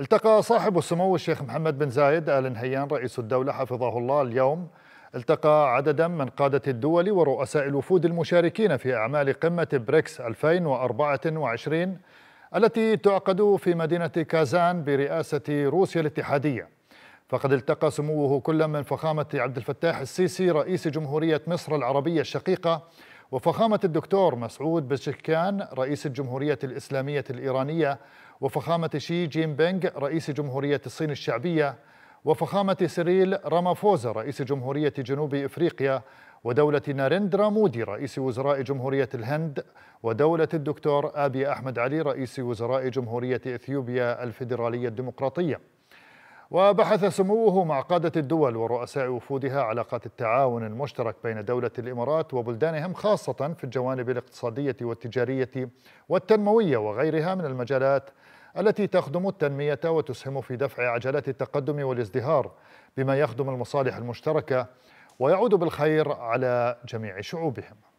التقى صاحب السمو الشيخ محمد بن زايد آل نهيان رئيس الدولة حفظه الله اليوم التقى عددا من قادة الدول ورؤساء الوفود المشاركين في أعمال قمة بريكس 2024 التي تعقد في مدينة كازان برئاسة روسيا الاتحادية فقد التقى سموه كل من فخامة عبد الفتاح السيسي رئيس جمهورية مصر العربية الشقيقة وفخامة الدكتور مسعود بشكان رئيس الجمهورية الإسلامية الإيرانية وفخامة شي جين بينغ رئيس جمهورية الصين الشعبية وفخامة سيريل رامافوزا رئيس جمهورية جنوب إفريقيا ودولة ناريندرا مودي رئيس وزراء جمهورية الهند ودولة الدكتور أبي أحمد علي رئيس وزراء جمهورية إثيوبيا الفيدرالية الديمقراطية وبحث سموه مع قادة الدول ورؤساء وفودها علاقات التعاون المشترك بين دولة الإمارات وبلدانهم خاصة في الجوانب الاقتصادية والتجارية والتنموية وغيرها من المجالات التي تخدم التنمية وتسهم في دفع عجلات التقدم والازدهار بما يخدم المصالح المشتركة ويعود بالخير على جميع شعوبهم